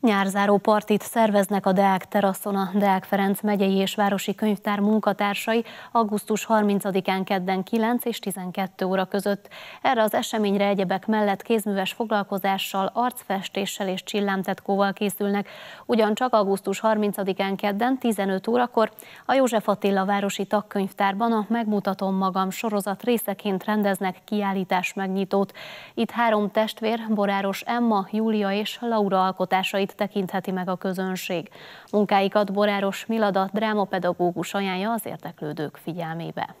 Nyárzáró partit szerveznek a Deák teraszon a Deák Ferenc megyei és városi könyvtár munkatársai augusztus 30-án kedden 9 és 12 óra között. Erre az eseményre egyebek mellett kézműves foglalkozással, arcfestéssel és csillámtetkóval készülnek. Ugyancsak augusztus 30-án kedden 15 órakor a József Attila városi tagkönyvtárban a Megmutatom magam sorozat részeként rendeznek kiállítás megnyitót. Itt három testvér, Boráros Emma, Júlia és Laura alkotásait műveit tekintheti meg a közönség. Munkáikat Boráros Milada drámapedagógus ajánlja az érdeklődők figyelmébe.